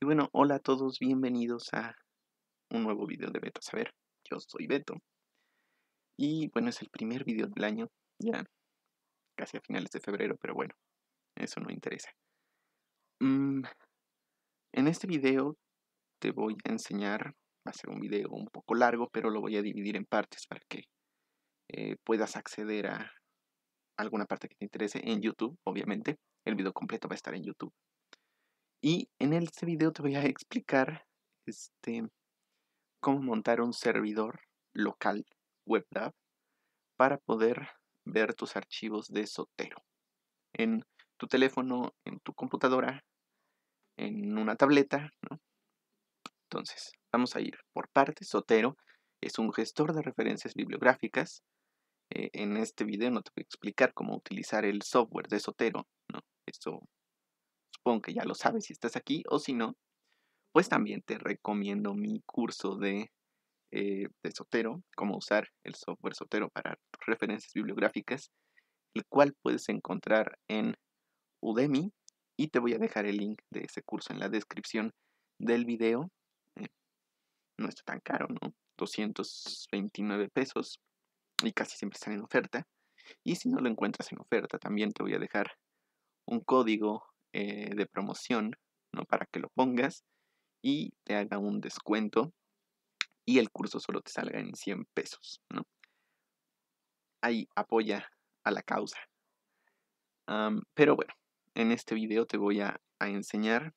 Y bueno, hola a todos, bienvenidos a un nuevo video de Beto a Saber. Yo soy Beto. Y bueno, es el primer video del año, ya casi a finales de febrero, pero bueno, eso no interesa. Mm, en este video te voy a enseñar, va a ser un video un poco largo, pero lo voy a dividir en partes para que eh, puedas acceder a alguna parte que te interese en YouTube, obviamente. El video completo va a estar en YouTube. Y en este video te voy a explicar este, cómo montar un servidor local WebDAV para poder ver tus archivos de Sotero en tu teléfono, en tu computadora, en una tableta. Entonces, vamos a ir por parte. Sotero es un gestor de referencias bibliográficas. Eh, en este video no te voy a explicar cómo utilizar el software de Sotero. ¿no? Esto supongo que ya lo sabes si estás aquí o si no, pues también te recomiendo mi curso eh, de, Sotero, cómo usar el software Sotero para referencias bibliográficas, el cual puedes encontrar en Udemy y te voy a dejar el link de ese curso en la descripción del video. Eh, no está tan caro, ¿no? 229 pesos y casi siempre están en oferta. Y si no lo encuentras en oferta, también te voy a dejar un código eh, de promoción ¿no? para que lo pongas y te haga un descuento y el curso solo te salga en 100 pesos. ¿no? Ahí apoya a la causa. pero bueno, en este video te voy a, enseñar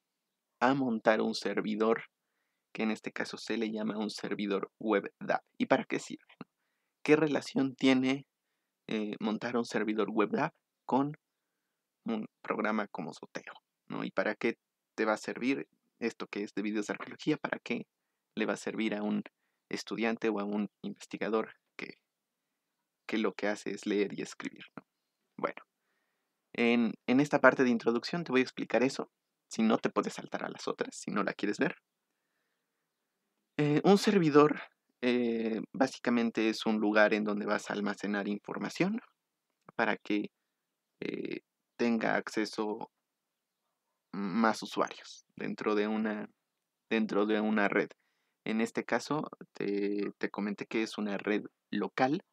a montar un servidor que en este caso se le llama un servidor web ¿Y para qué sirve? ¿Qué relación tiene eh, montar un servidor web DAP con un programa como Zotero, ¿no? ¿Y para qué te va a servir esto que es de videos de arqueología? ¿Para qué le va a servir a un estudiante o a un investigador que, que lo que hace es leer y escribir, Bueno, en, esta parte de introducción te voy a explicar eso, si no te puedes saltar a las otras, si no la quieres ver. Eh, un servidor eh, básicamente es un lugar en donde vas a almacenar información para que eh, tenga acceso más usuarios dentro de una, dentro de una red. En este caso, te, comenté que es una red local.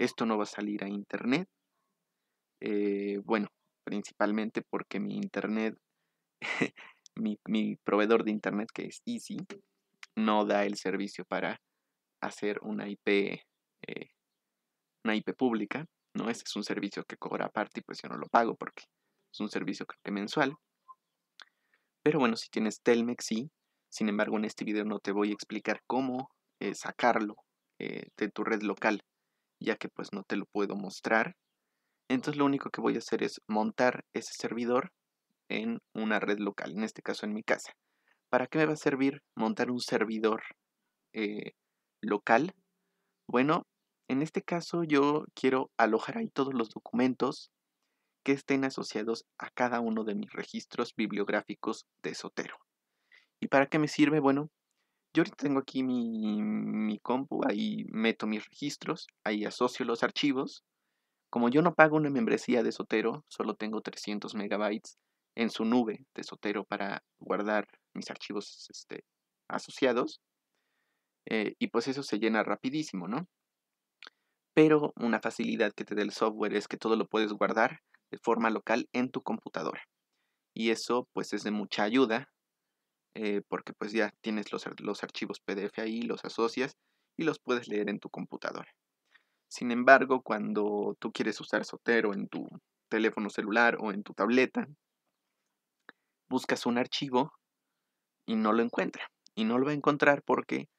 Esto no va a salir a Internet. Eh, bueno, principalmente porque mi Internet, mi, proveedor de Internet, que es Easy, no da el servicio para hacer una IP, eh, una IP pública. ¿no? Este es un servicio que cobra aparte y pues yo no lo pago porque es un servicio mensual. Pero bueno, si tienes Telmex, sí. Sin embargo, en este video no te voy a explicar cómo eh, sacarlo eh, de tu red local, ya que pues no te lo puedo mostrar. Entonces lo único que voy a hacer es montar ese servidor en una red local, en este caso en mi casa. ¿Para qué me va a servir montar un servidor eh, local? Bueno, en este caso yo quiero alojar ahí todos los documentos que estén asociados a cada uno de mis registros bibliográficos de Sotero. ¿Y para qué me sirve? Bueno, yo tengo aquí mi, compu, ahí meto mis registros, ahí asocio los archivos. Como yo no pago una membresía de Sotero, solo tengo 300 megabytes en su nube de Sotero para guardar mis archivos este, asociados. Eh, y pues eso se llena rapidísimo, ¿no? pero una facilidad que te da el software es que todo lo puedes guardar de forma local en tu computadora. Y eso pues es de mucha ayuda eh, porque pues ya tienes los, los archivos PDF ahí, los asocias y los puedes leer en tu computadora. Sin embargo, cuando tú quieres usar Sotero en tu teléfono celular o en tu tableta, buscas un archivo y no lo encuentra. Y no lo va a encontrar porque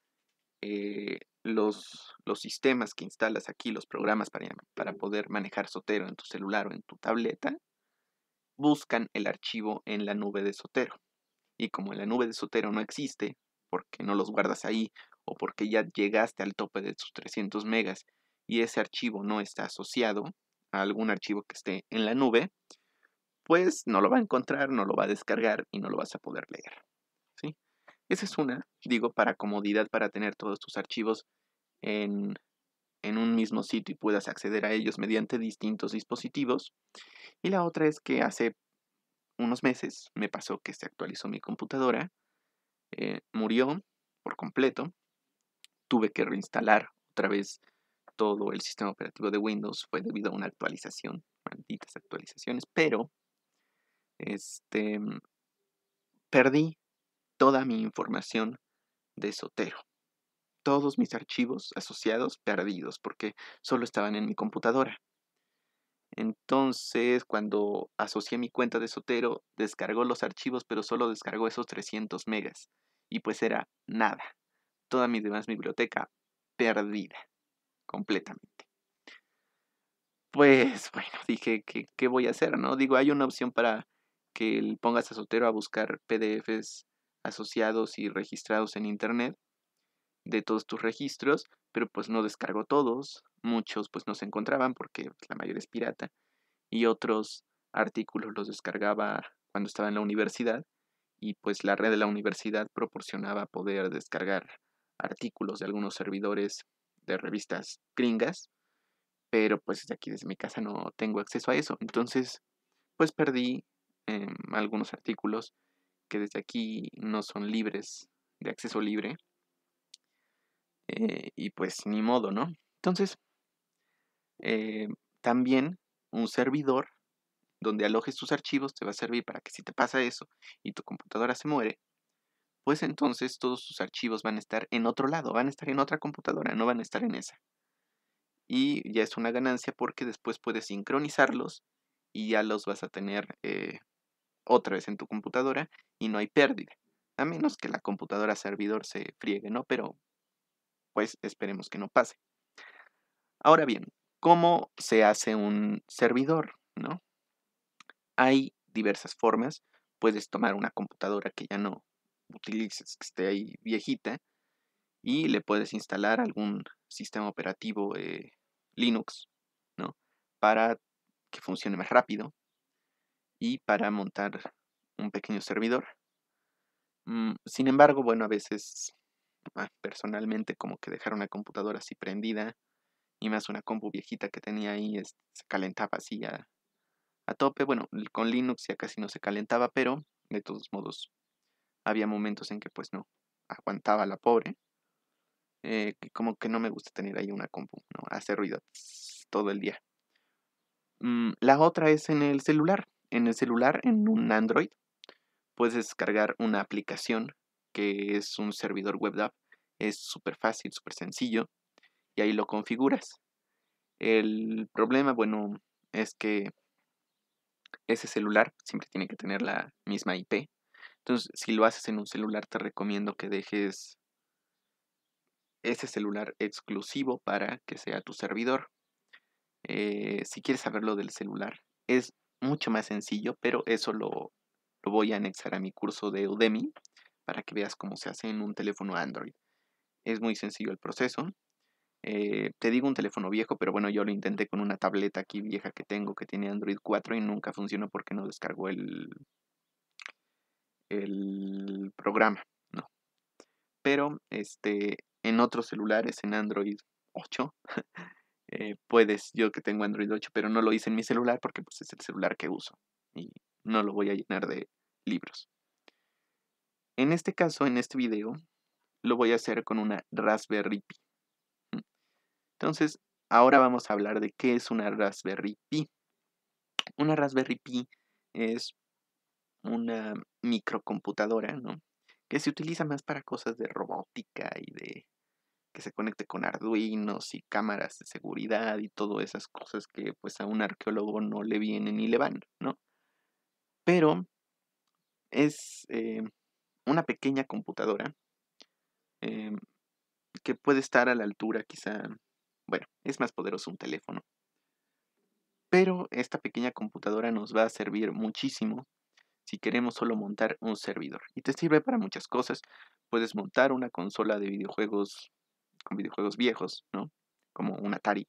eh, los, sistemas que instalas aquí, los programas para, para poder manejar Sotero en tu celular o en tu tableta, buscan el archivo en la nube de Sotero. Y como en la nube de Sotero no existe, porque no los guardas ahí o porque ya llegaste al tope de tus 300 megas y ese archivo no está asociado a algún archivo que esté en la nube, pues no lo va a encontrar, no lo va a descargar y no lo vas a poder leer. Esa es una, digo, para comodidad, para tener todos tus archivos en, un mismo sitio y puedas acceder a ellos mediante distintos dispositivos. Y la otra es que hace unos meses me pasó que se actualizó mi computadora, eh, murió por completo, tuve que reinstalar otra vez todo el sistema operativo de Windows, fue debido a una actualización, malditas actualizaciones, pero este, perdí toda mi información de Sotero. Todos mis archivos asociados perdidos porque solo estaban en mi computadora. Entonces, cuando asocié mi cuenta de Sotero, descargó los archivos, pero solo descargó esos 300 megas. Y pues era nada. Toda mi demás biblioteca perdida. Completamente. Pues bueno, dije, ¿qué, ¿qué, voy a hacer? ¿No? Digo, hay una opción para que pongas a Sotero a buscar PDFs asociados y registrados en Internet de todos tus registros, pero pues no descargó todos, muchos pues no se encontraban porque pues, la mayoría es pirata y otros artículos los descargaba cuando estaba en la universidad y pues la red de la universidad proporcionaba poder descargar artículos de algunos servidores de revistas gringas, pero pues desde aquí, desde mi casa, no tengo acceso a eso. Entonces, pues perdí em, algunos artículos que desde aquí no son libres, de acceso libre. Eh, y pues ni modo, ¿no? Entonces, eh, también un servidor donde alojes tus archivos te va a servir para que si te pasa eso y tu computadora se muere, pues entonces todos tus archivos van a estar en otro lado, van a estar en otra computadora, no van a estar en esa. Y ya es una ganancia porque después puedes sincronizarlos y ya los vas a tener eh, otra vez en tu computadora y no hay pérdida. A menos que la computadora servidor se friegue, ¿no? Pero pues esperemos que no pase. Ahora bien, ¿cómo se hace un servidor, ¿no? Hay diversas formas. Puedes tomar una computadora que ya no utilices, que esté ahí viejita, y le puedes instalar algún sistema operativo eh, Linux, ¿no? Para que funcione más rápido y para montar un pequeño servidor. Mm, sin embargo, bueno, a veces ah, personalmente como que dejar una computadora así prendida y más una compu viejita que tenía ahí se calentaba así a, tope. Bueno, con Linux ya casi no se calentaba, pero de todos modos había momentos en que pues no aguantaba la pobre. Eh, como que no me gusta tener ahí una compu, ¿no? Hace ruido todo el día. Mm, la otra es en el celular en el celular, en un Android, puedes descargar una aplicación que es un servidor web app. Es súper fácil, súper sencillo. Y ahí lo configuras. El problema, bueno, es que ese celular siempre tiene que tener la misma IP. Entonces, si lo haces en un celular, te recomiendo que dejes ese celular exclusivo para que sea tu servidor. Eh, si quieres saber lo del celular, es mucho más sencillo, pero eso lo, voy a anexar a mi curso de Udemy para que veas cómo se hace en un teléfono Android. Es muy sencillo el proceso. Eh, te digo un teléfono viejo, pero bueno, yo lo intenté con una tableta aquí vieja que tengo que tiene Android 4 y nunca funcionó porque no descargó el, el programa, ¿no? Pero este, en otros celulares, en Android 8, Eh, puedes, yo que tengo Android 8, pero no lo hice en mi celular porque pues, es el celular que uso y no lo voy a llenar de libros. En este caso, en este video, lo voy a hacer con una Raspberry Pi. Entonces, ahora vamos a hablar de qué es una Raspberry Pi. Una Raspberry Pi es una microcomputadora, ¿no? Que se utiliza más para cosas de robótica y de que se conecte con arduinos y cámaras de seguridad y todas esas cosas que pues a un arqueólogo no le vienen ni le van, ¿no? Pero es eh, una pequeña computadora eh, que puede estar a la altura quizá, bueno, es más poderoso un teléfono. Pero esta pequeña computadora nos va a servir muchísimo si queremos solo montar un servidor. Y te sirve para muchas cosas. Puedes montar una consola de videojuegos con videojuegos viejos, ¿no? Como un Atari.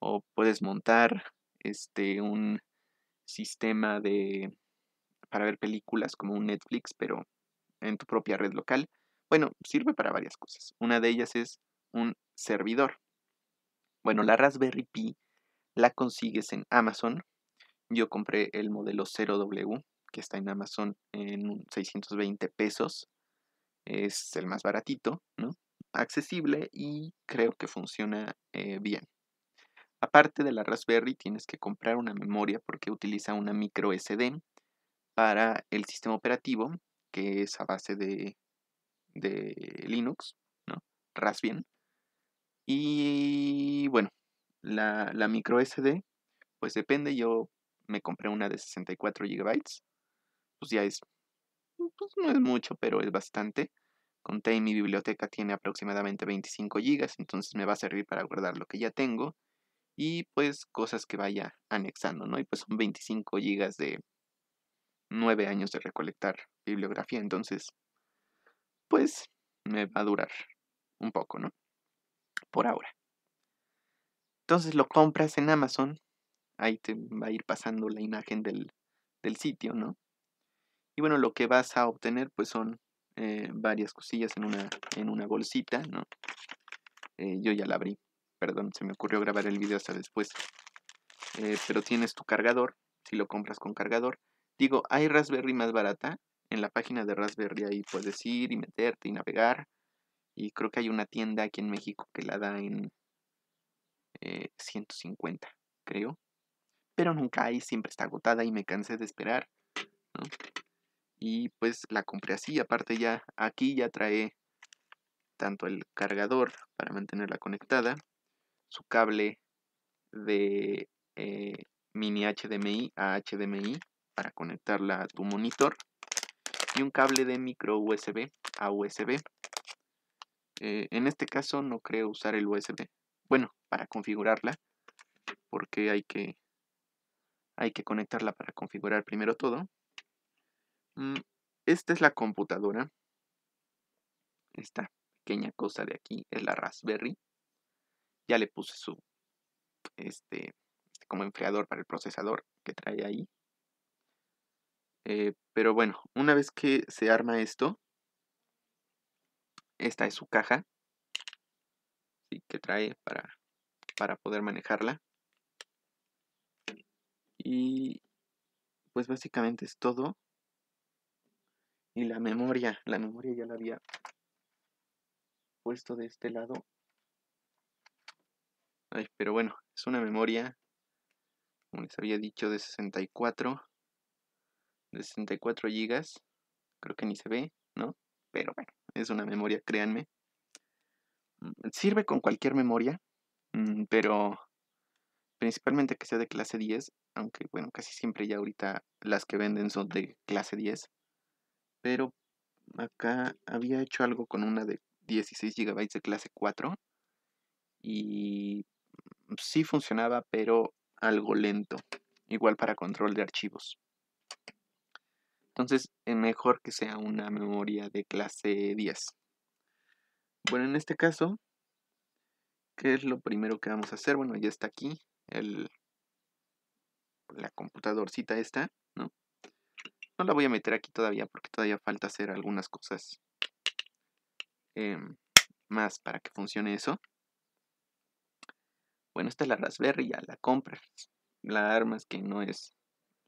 O puedes montar este, un sistema de para ver películas como un Netflix, pero en tu propia red local. Bueno, sirve para varias cosas. Una de ellas es un servidor. Bueno, la Raspberry Pi la consigues en Amazon. Yo compré el modelo 0W, que está en Amazon en 620 pesos. Es el más baratito, ¿no? accesible y creo que funciona eh, bien. Aparte de la Raspberry tienes que comprar una memoria porque utiliza una micro SD para el sistema operativo que es a base de, de Linux, ¿no? Raspbian. Y bueno, la, la micro SD, pues depende, yo me compré una de 64 GB, pues ya es, pues no es mucho, pero es bastante y mi biblioteca tiene aproximadamente 25 GB, entonces me va a servir para guardar lo que ya tengo y pues cosas que vaya anexando, ¿no? Y pues son 25 GB de 9 años de recolectar bibliografía, entonces pues me va a durar un poco, ¿no? Por ahora. Entonces lo compras en Amazon, ahí te va a ir pasando la imagen del, del sitio, ¿no? Y bueno, lo que vas a obtener pues son eh, varias cosillas en una, en una bolsita, ¿no? Eh, yo ya la abrí, perdón, se me ocurrió grabar el vídeo hasta después. Eh, pero tienes tu cargador, si lo compras con cargador. Digo, hay Raspberry más barata, en la página de Raspberry ahí puedes ir y meterte y navegar. Y creo que hay una tienda aquí en México que la da en 150, creo. Pero nunca hay, siempre está agotada y me cansé de esperar y pues la compré así. Aparte ya aquí ya trae tanto el cargador para mantenerla conectada, su cable de eh, mini HDMI a HDMI para conectarla a tu monitor y un cable de micro USB a USB. Eh, en este caso no creo usar el USB. Bueno, para configurarla, porque hay que, hay que conectarla para configurar primero todo Mm, esta es la computadora. Esta pequeña cosa de aquí es la Raspberry. Ya le puse su este, como enfriador para el procesador que trae ahí. Eh, pero bueno, una vez que se arma esto, esta es su caja que trae para, para poder manejarla. Y pues básicamente es todo y la memoria. La memoria ya la había puesto de este lado. pero bueno, es una memoria, como les había dicho, de 64. De 64 GB. Creo que ni se ve, ¿no? Pero bueno, es una memoria, créanme. Mm, sirve con cualquier memoria, mm, pero principalmente que sea de clase 10, aunque bueno, casi siempre ya ahorita las que venden son de clase 10 pero acá había hecho algo con una de 16 GB de clase 4 y sí funcionaba, pero algo lento, igual para control de archivos. Entonces, es eh, mejor que sea una memoria de clase 10. Bueno, en este caso, ¿qué es lo primero que vamos a hacer? Bueno, ya está aquí el, la computadorcita esta, ¿no? No la voy a meter aquí todavía porque todavía falta hacer algunas cosas em, más para que funcione eso. Bueno, esta es la Raspberry, ya la compra La armas que no es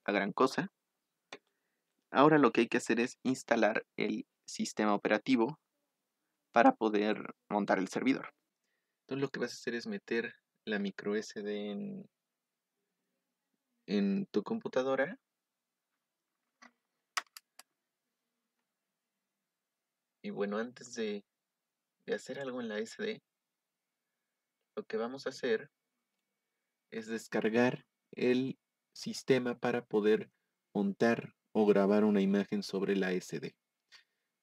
la gran cosa. Ahora lo que hay que hacer es instalar el sistema operativo para poder montar el servidor. Entonces lo que vas a hacer es meter la micro SD en tu computadora Y bueno, antes de, hacer algo en la SD, lo que vamos a hacer es descargar el sistema para poder montar o grabar una imagen sobre la SD.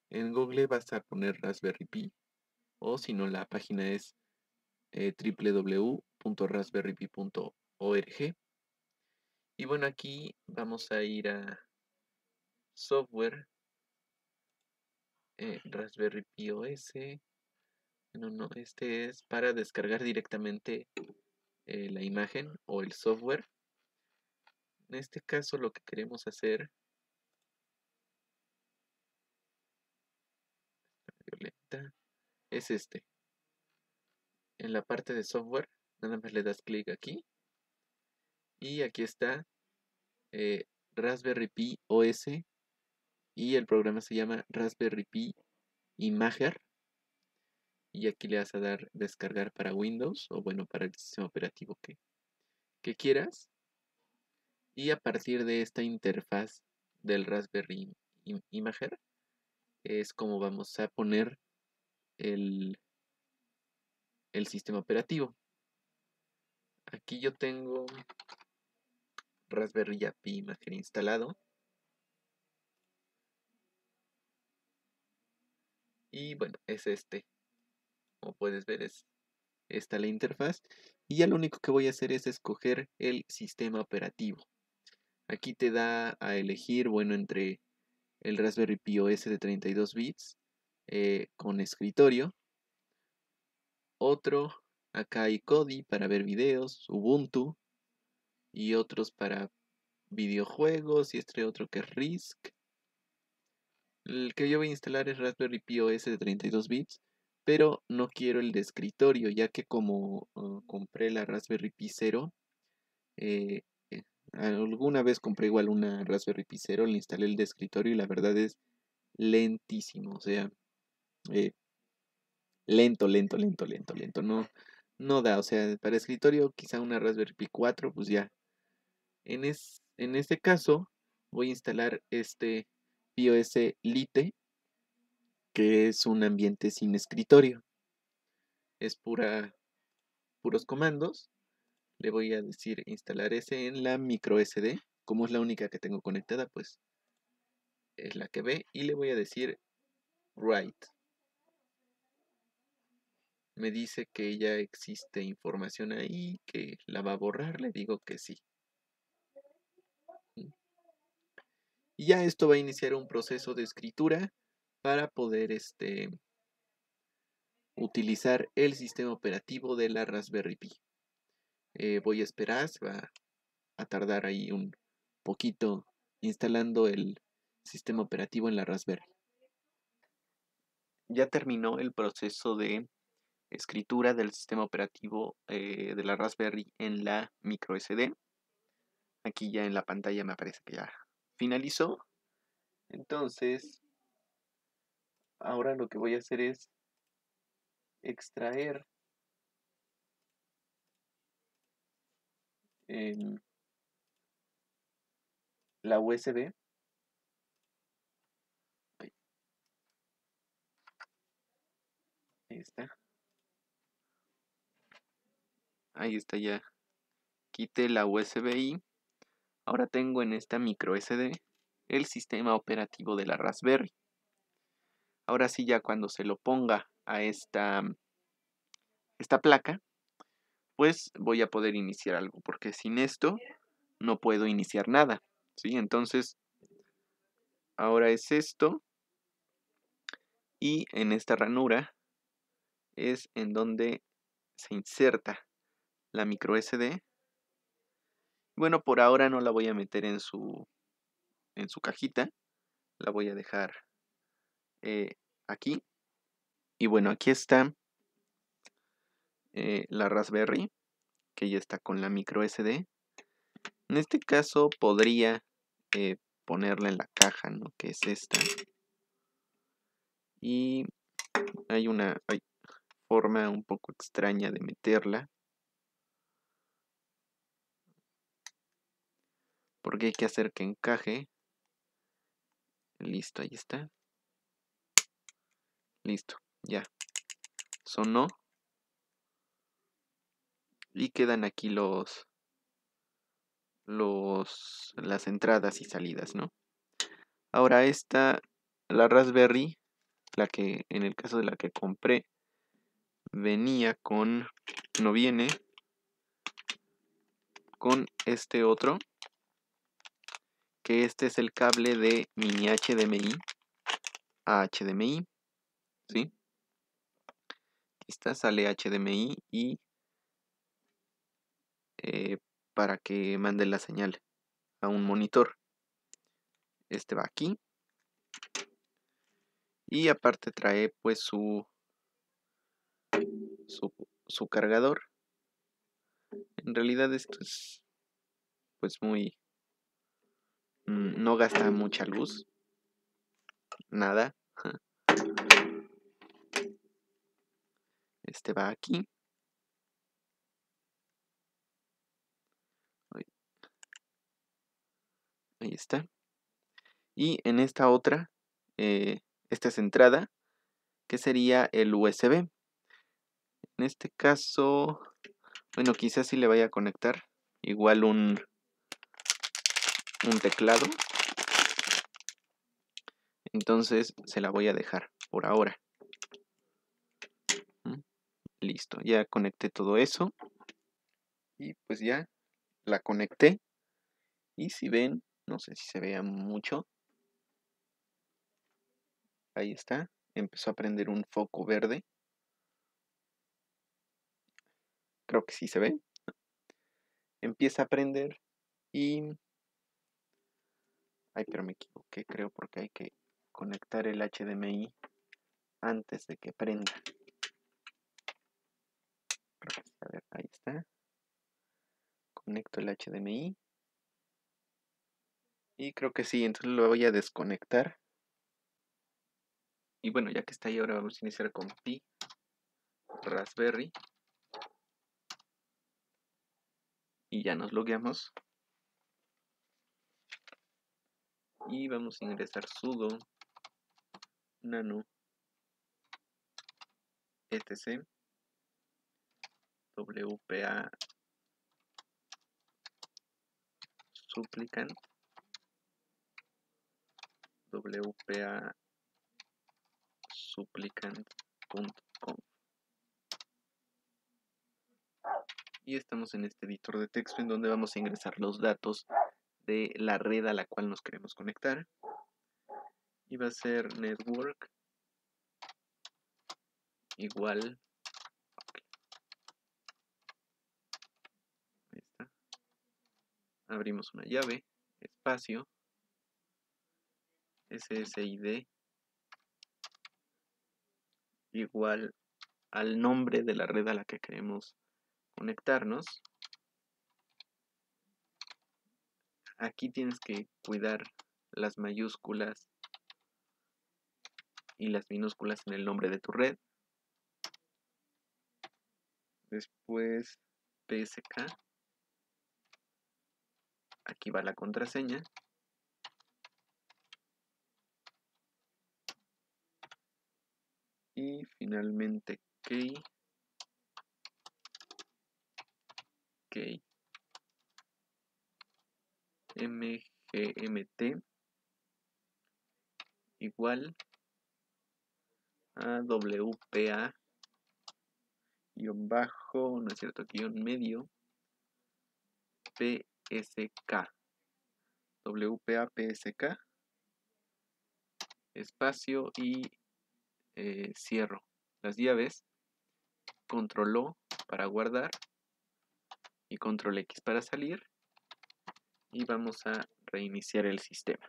En Google vas a poner Raspberry Pi o si no la página es eh, www.raspberrypi.org y bueno aquí vamos a ir a software eh, Raspberry Pi OS. No, no, este es para descargar directamente eh, la imagen o el software. En este caso lo que queremos hacer es este. En la parte de software, nada más le das clic aquí. Y aquí está eh, Raspberry Pi OS y el programa se llama Raspberry Pi Imager. Y aquí le vas a dar descargar para Windows o bueno, para el sistema operativo que, quieras. Y a partir de esta interfaz del Raspberry Imager es como vamos a poner el sistema operativo. Aquí yo tengo Raspberry Pi Imager instalado Y bueno, es este. Como puedes ver, es esta la interfaz. Y ya lo único que voy a hacer es escoger el sistema operativo. Aquí te da a elegir, bueno, entre el Raspberry Pi OS de 32 bits eh, con escritorio. Otro, acá hay Kodi para ver videos, Ubuntu. Y otros para videojuegos y este otro que es RISC. El que yo voy a instalar es Raspberry Pi OS de 32 bits, pero no quiero el de escritorio, ya que como uh, compré la Raspberry Pi 0, eh, eh, alguna vez compré igual una Raspberry Pi 0, le instalé el de escritorio y la verdad es lentísimo, o sea, eh, lento, lento, lento, lento, lento, no, no da, o sea, para escritorio quizá una Raspberry Pi 4, pues ya. En, en este caso voy a instalar este POS Lite, que es un ambiente sin escritorio. Es pura, puros comandos. Le voy a decir instalar ese en la micro SD. Como es la única que tengo conectada, pues es la que ve. Y le voy a decir write. Me dice que ya existe información ahí, que la va a borrar. Le digo que sí. Y ya esto va a iniciar un proceso de escritura para poder este, utilizar el sistema operativo de la Raspberry Pi. Eh, voy a esperar, se va a tardar ahí un poquito instalando el sistema operativo en la Raspberry. Ya terminó el proceso de escritura del sistema operativo eh, de la Raspberry en la micro SD. Aquí ya en la pantalla me aparece que ya finalizó. Entonces, ahora lo que voy a hacer es extraer la USB. Ahí está. Ahí está ya. Quite la USB Ahora tengo en esta micro SD el sistema operativo de la Raspberry. Ahora sí, ya cuando se lo ponga a esta, mm, esta placa, pues voy a poder iniciar algo, porque sin esto no puedo iniciar nada. ¿sí? Entonces, ahora es esto, y en esta ranura es en donde se inserta la micro SD bueno, por ahora no la voy a meter en su, en su cajita. La voy a dejar eh, aquí. Y bueno, aquí está eh, la Raspberry, que ya está con la micro SD. En este caso podría eh, ponerla en la caja, ¿no? Que es esta. Y hay una forma un poco extraña de meterla. porque hay que hacer que encaje. Listo, ahí está. Listo, ya. Sonó. Y quedan aquí los los las entradas y salidas, ¿no? Ahora esta la Raspberry, la que en el caso de la que compré venía con no viene con este otro que este es el cable de mini HDMI a HDMI, ¿sí? está, sale HDMI y eh, para que mande la señal a un monitor. Este va aquí. Y aparte trae pues su, su, su cargador. En realidad esto es pues muy Mm, no gasta mucha luz. Nada. Este va aquí. Ahí está. Y en esta otra, eh, esta es entrada, que sería el USB. En este caso, bueno, quizás sí le vaya a conectar igual un, un teclado. Entonces se la voy a dejar por ahora. Listo, ya conecté todo eso. Y pues ya la conecté. Y si ven, no sé si se vea mucho. Ahí está. Empezó a prender un foco verde. Creo que sí se ve. Empieza a prender y Ay, pero me equivoqué, creo, porque hay que conectar el HDMI antes de que prenda. A ver, ahí está. Conecto el HDMI. Y creo que sí, entonces lo voy a desconectar. Y bueno, ya que está ahí, ahora vamos a iniciar con Pi Raspberry. Y ya nos logueamos. y vamos a ingresar sudo nano etc wpa suplicant wpa supplicant.com y estamos en este editor de texto en donde vamos a ingresar los datos de la red a la cual nos queremos conectar. Y va a ser network igual. Ahí está. Abrimos una llave, espacio, SSID igual al nombre de la red a la que queremos conectarnos. Aquí tienes que cuidar las mayúsculas y las minúsculas en el nombre de tu red. Después PSK. Aquí va la contraseña. Y finalmente key. Key mgmt igual a wpa guión bajo, no es cierto, guión medio psk wpa psk espacio y eh, cierro las llaves control O para guardar y control X para salir y vamos a reiniciar el sistema.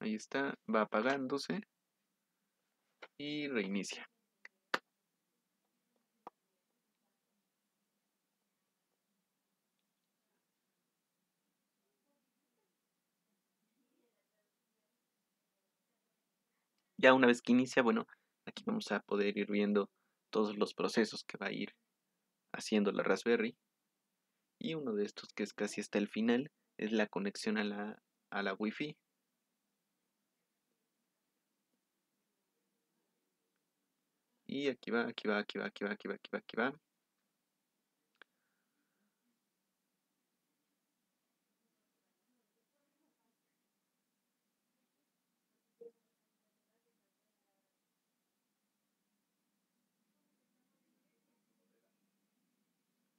Ahí está, va apagándose y reinicia. Ya una vez que inicia, bueno, aquí vamos a poder ir viendo todos los procesos que va a ir haciendo la Raspberry y uno de estos que es casi hasta el final es la conexión a la, a la Wi-Fi. Y aquí va, aquí va, aquí va, aquí va, aquí va, aquí va, aquí va.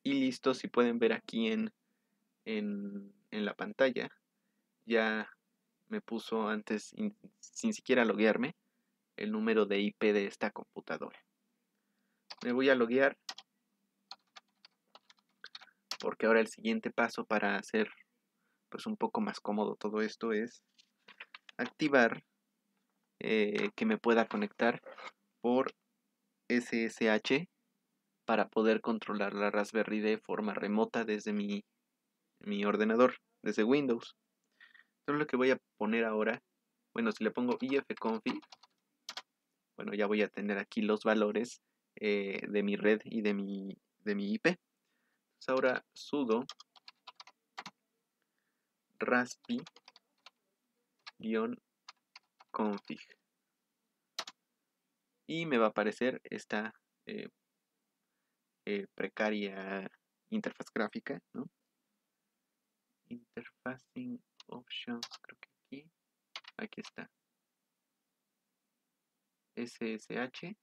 y listo, si pueden ver aquí en, en, la pantalla, ya me puso antes, sin siquiera loguearme, el número de IP de esta computadora. Me voy a loguear porque ahora el siguiente paso para hacer pues un poco más cómodo todo esto es activar eh, que me pueda conectar por SSH para poder controlar la Raspberry de forma remota desde mi, ordenador, desde Windows. Entonces lo que voy a poner ahora, bueno, si le pongo ifconfig, bueno, ya voy a tener aquí los valores eh, de mi red y de mi, de mi IP. Entonces ahora sudo raspi-config y me va a aparecer esta eh, eh, precaria interfaz gráfica, ¿no? Interfacing Options, creo que aquí, aquí está. SSH.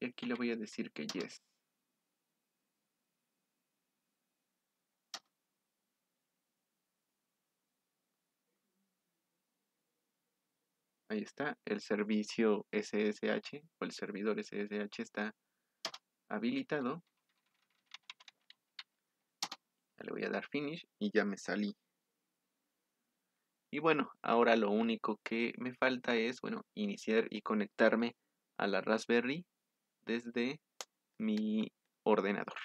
Y aquí le voy a decir que yes. Ahí está, el servicio SSH o el servidor SSH está habilitado. Le voy a dar finish y ya me salí. Y bueno, ahora lo único que me falta es, bueno, iniciar y conectarme a la Raspberry desde mi ordenador.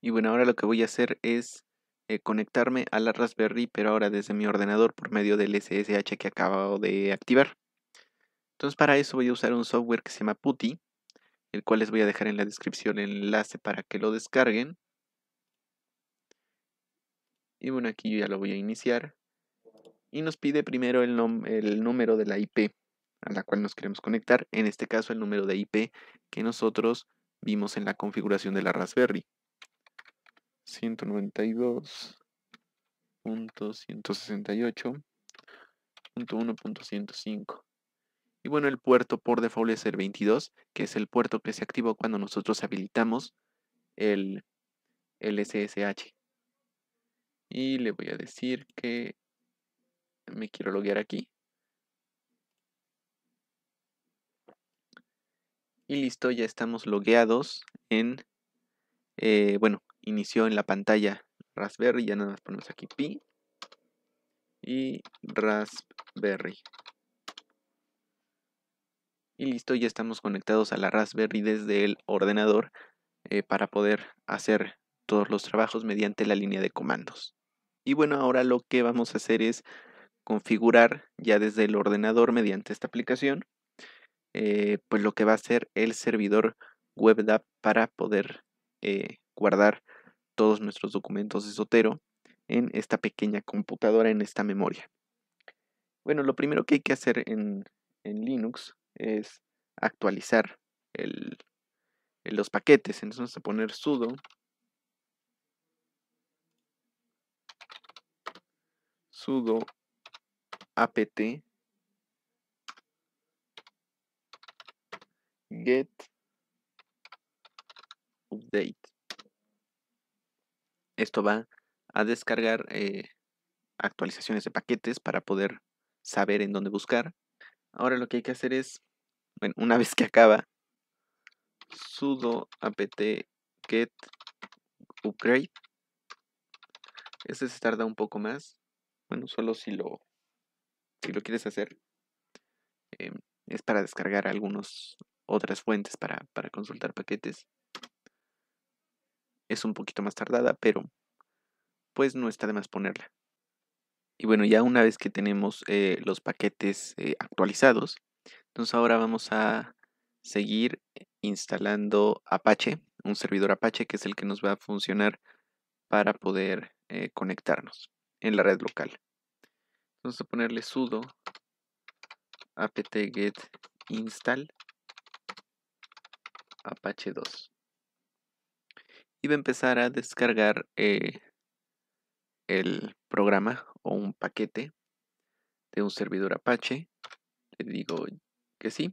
Y bueno, ahora lo que voy a hacer es eh, conectarme a la Raspberry, pero ahora desde mi ordenador por medio del SSH que acabo de activar. Entonces para eso voy a usar un software que se llama Putty, el cual les voy a dejar en la descripción el enlace para que lo descarguen. Y bueno, aquí ya lo voy a iniciar. Y nos pide primero el, el número de la IP a la cual nos queremos conectar, en este caso el número de IP que nosotros vimos en la configuración de la Raspberry. 192.168.1.105. Y bueno, el puerto por default es el 22, que es el puerto que se activó cuando nosotros habilitamos el, SSH. Y le voy a decir que me quiero loguear aquí. Y listo, ya estamos logueados en, eh, bueno, inició en la pantalla Raspberry, ya nada más ponemos aquí Pi y Raspberry. Y listo, ya estamos conectados a la Raspberry desde el ordenador eh, para poder hacer todos los trabajos mediante la línea de comandos. Y bueno, ahora lo que vamos a hacer es configurar ya desde el ordenador mediante esta aplicación, eh, pues lo que va a ser el servidor WebDAV para poder eh, guardar todos nuestros documentos de Sotero en esta pequeña computadora, en esta memoria. Bueno, lo primero que hay que hacer en, Linux es actualizar los paquetes. Entonces vamos a poner sudo sudo apt get update esto va a descargar eh, actualizaciones de paquetes para poder saber en dónde buscar. Ahora lo que hay que hacer es, bueno, una vez que acaba, sudo apt get upgrade. Este se tarda un poco más. Bueno, solo si lo, si lo quieres hacer. Em, es para descargar algunas otras fuentes para consultar paquetes es un poquito más tardada, pero pues no está de más ponerla. Y bueno, ya una vez que tenemos eh, los paquetes eh, actualizados, entonces ahora vamos a seguir instalando Apache, un servidor Apache que es el que nos va a funcionar para poder eh, conectarnos en la red local. Vamos a ponerle sudo apt-get install apache 2 iba a empezar a descargar eh, el programa o un paquete de un servidor Apache. Le digo que sí.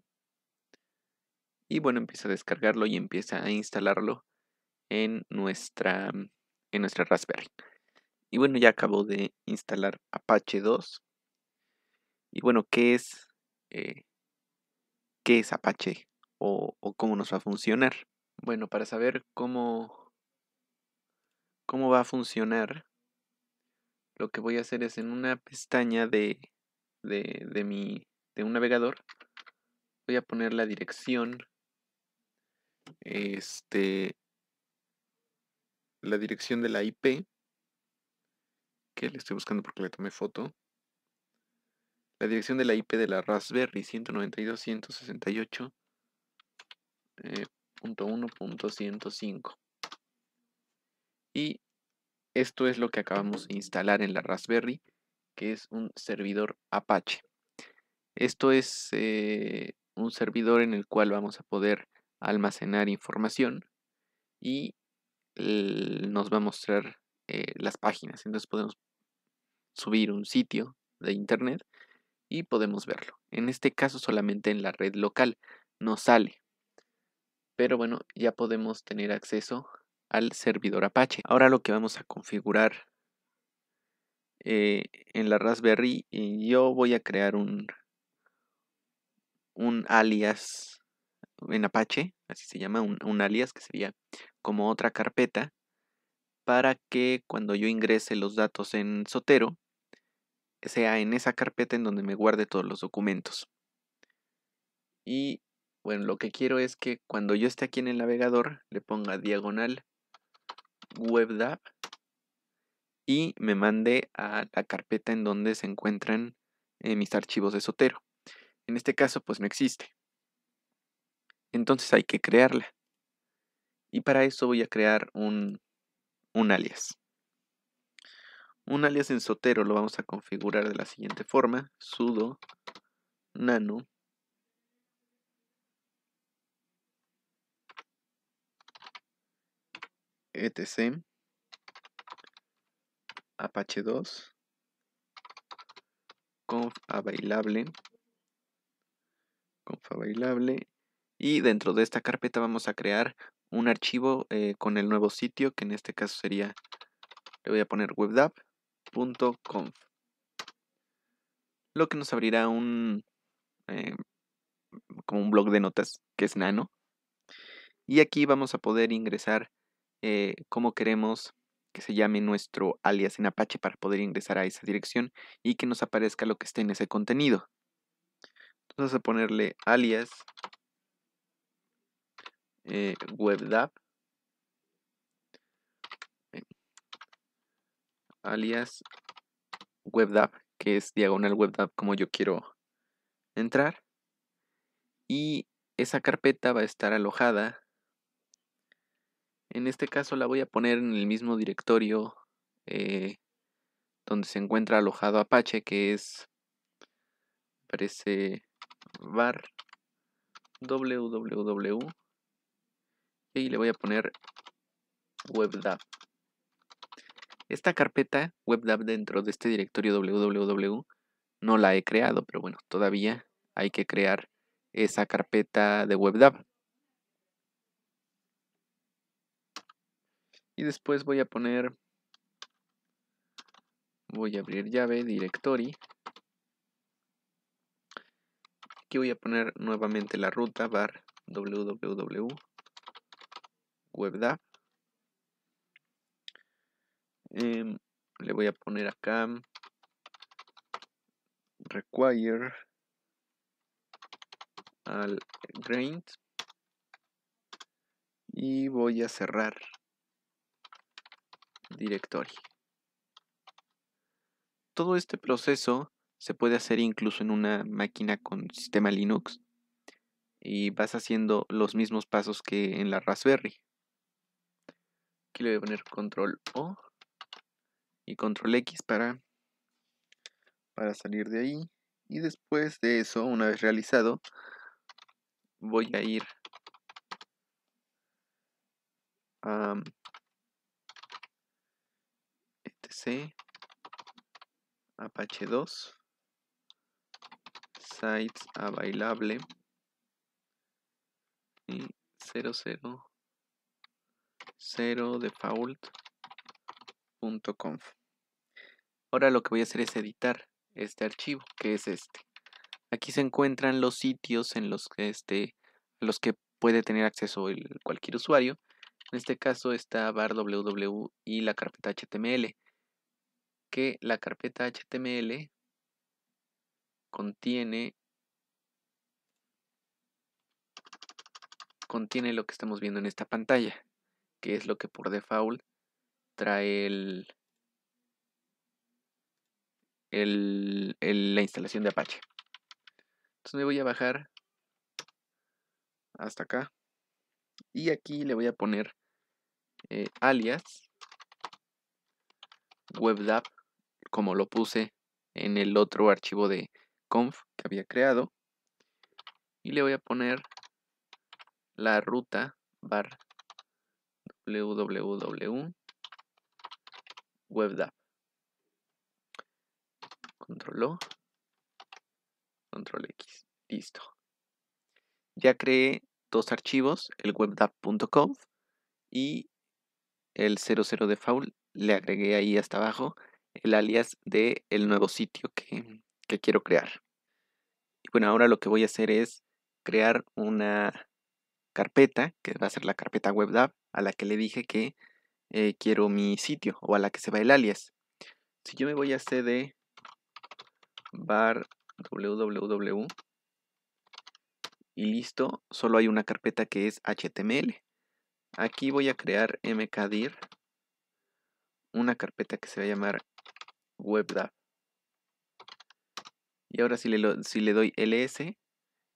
Y bueno, empieza a descargarlo y empieza a instalarlo en nuestra, en nuestra Raspberry. Y bueno, ya acabo de instalar Apache 2. Y bueno, ¿qué es, eh, ¿qué es Apache? O, o cómo nos va a funcionar. Bueno, para saber cómo cómo va a funcionar, lo que voy a hacer es en una pestaña de, mi, un navegador, voy a poner la dirección, este, la dirección de la IP, que le estoy buscando porque le tomé foto, la dirección de la IP de la Raspberry 192.168.1.105. Y esto es lo que acabamos de instalar en la Raspberry, que es un servidor Apache. Esto es eh, un servidor en el cual vamos a poder almacenar información y nos va a mostrar eh, las páginas. Entonces podemos subir un sitio de internet y podemos verlo. En este caso solamente en la red local, no sale. Pero bueno, ya podemos tener acceso al servidor Apache. Ahora lo que vamos a configurar eh, en la Raspberry, yo voy a crear un, un alias en Apache, así se llama, un, un alias que sería como otra carpeta para que cuando yo ingrese los datos en Sotero, sea en esa carpeta en donde me guarde todos los documentos. Y bueno, lo que quiero es que cuando yo esté aquí en el navegador, le ponga diagonal WebDAV y me mande a la carpeta en donde se encuentran eh, mis archivos de Sotero. En este caso, pues no existe. Entonces hay que crearla. Y para eso voy a crear un alias. Un alias en Sotero lo vamos a configurar de la siguiente forma. sudo nano etc. Apache 2 conf available con available y dentro de esta carpeta vamos a crear un archivo eh, con el nuevo sitio que en este caso sería le voy a poner webdap.conf lo que nos abrirá un eh, como un blog de notas que es nano y aquí vamos a poder ingresar eh, cómo queremos que se llame nuestro alias en Apache para poder ingresar a esa dirección y que nos aparezca lo que esté en ese contenido. Entonces a ponerle alias eh, webdap eh, alias webdap que es diagonal webdap como yo quiero entrar y esa carpeta va a estar alojada en este caso la voy a poner en el mismo directorio eh, donde se encuentra alojado Apache, que es, parece, var www. Y le voy a poner webdap. Esta carpeta webdap dentro de este directorio www no la he creado, pero bueno, todavía hay que crear esa carpeta de webdap. Y después voy a poner, voy a abrir llave, directory. Aquí voy a poner nuevamente la ruta bar www webdap em, le voy a poner acá require al grain y voy a cerrar Directory. Todo este proceso se puede hacer incluso en una máquina con sistema Linux y vas haciendo los mismos pasos que en la Raspberry. Aquí le voy a poner control O y control X para, para salir de ahí. Y después de eso, una vez realizado, voy a ir A apache 2 sites available ah, bailable y 00 0 default.conf ahora lo que voy a hacer es editar este archivo que es este aquí se encuentran los sitios en los que este, los que puede tener acceso cualquier usuario en este caso está bar www y la carpeta html que la carpeta HTML contiene contiene lo que estamos viendo en esta pantalla, que es lo que por default trae el, la instalación de Apache. Entonces me voy a bajar hasta acá y aquí le voy a poner eh, alias webdap como lo puse en el otro archivo de conf que había creado. Y le voy a poner la ruta bar www control o control X. Listo. Ya creé dos archivos, el webdap.conf y el 00 default Le agregué ahí hasta abajo el alias de el nuevo sitio mm, que, quiero crear. Y bueno, ahora lo que voy a hacer es crear una carpeta, que va a ser la carpeta web a la que le dije que eh, quiero mi sitio o a la que se va el alias. Si yo me voy a cd bar www y listo, solo hay una carpeta que es html. Aquí voy a crear mkdir, una carpeta que se va a llamar WebDAV. Y ahora si le, doy ls,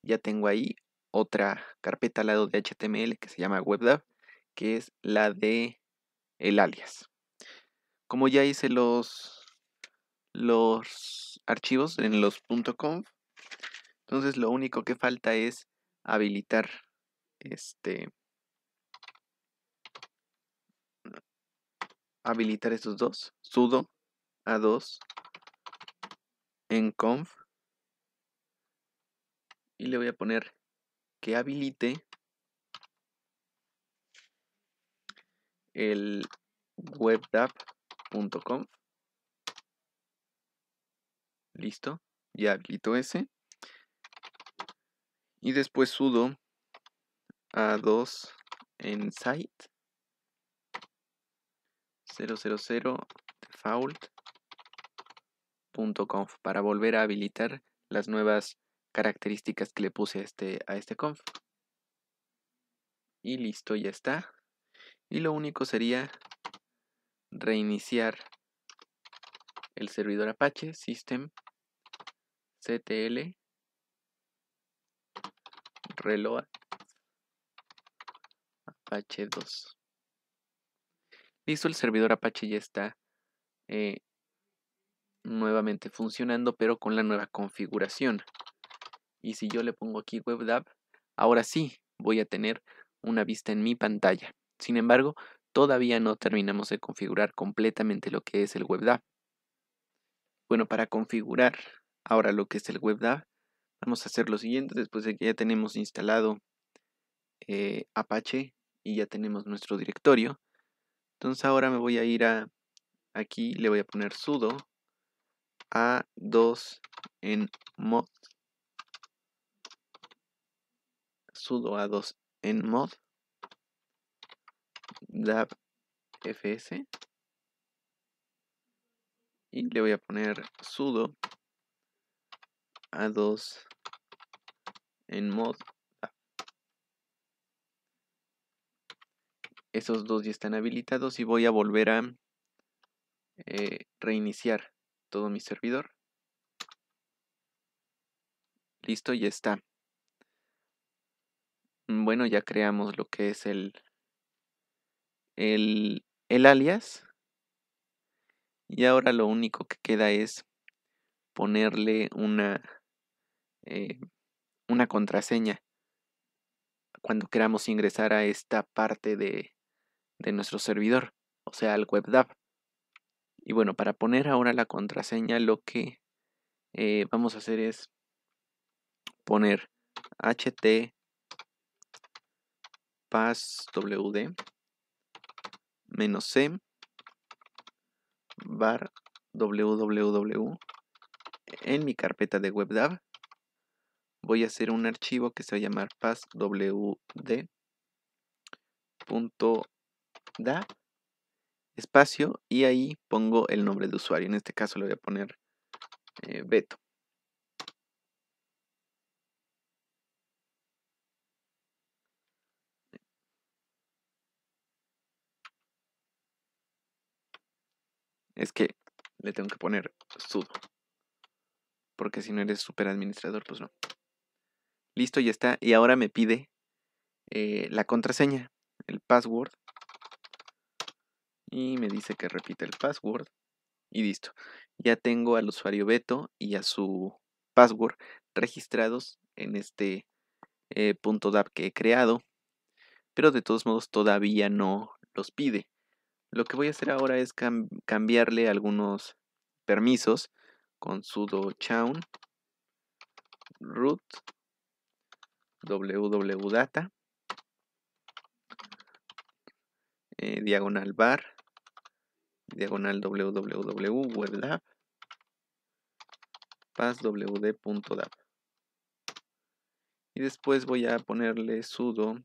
ya tengo ahí otra carpeta al lado de HTML que se llama WebDAV, que es la de el alias. Como ya hice los, los archivos en los .conf, entonces lo único que falta es habilitar este habilitar estos dos, sudo a 2 en conf y le voy a poner que habilite el webdap.conf listo ya habilito ese y después sudo a 2 en site 000 default .conf para volver a habilitar las nuevas características que le puse a este, a este conf. Y listo, ya está. Y lo único sería reiniciar el servidor Apache System CTL Reload Apache 2. Listo, el servidor Apache ya está eh, nuevamente funcionando, pero con la nueva configuración. Y si yo le pongo aquí WebDAV, ahora sí voy a tener una vista en mi pantalla. Sin embargo, todavía no terminamos de configurar completamente lo que es el WebDAV. Bueno, para configurar ahora lo que es el WebDAV, vamos a hacer lo siguiente. Después de que ya tenemos instalado eh, Apache y ya tenemos nuestro directorio, entonces ahora me voy a ir a aquí, le voy a poner sudo a2 en mod sudo A2 en mod dab fs y le voy a poner sudo A2 en mod esos dos ya están habilitados y voy a volver a eh, reiniciar todo mi servidor. Listo, ya está. Mm, bueno, ya creamos lo que es el, el, el alias. Y ahora lo único que queda es ponerle una, eh, una contraseña cuando queramos ingresar a esta parte de, nuestro servidor, o sea, al web y bueno, para poner ahora la contraseña, lo que eh, vamos a hacer es poner ht passwd c bar www en mi carpeta de webdav voy a hacer un archivo que se va a llamar passwd.dav espacio y ahí pongo el nombre de usuario. En este caso le voy a poner eh, Beto. Es que le tengo que poner sudo. Porque si no eres super administrador, pues no. Listo, ya está. Y ahora me pide eh, la contraseña, el password y me dice que repite el password y listo. Ya tengo al usuario Beto y a su password registrados en este eh, punto DAP que he creado, pero de todos modos todavía no los pide. Lo que voy a hacer ahora es cambiarle algunos permisos con sudo chown root wwwdata eh, diagonal bar diagonal www y después voy a ponerle sudo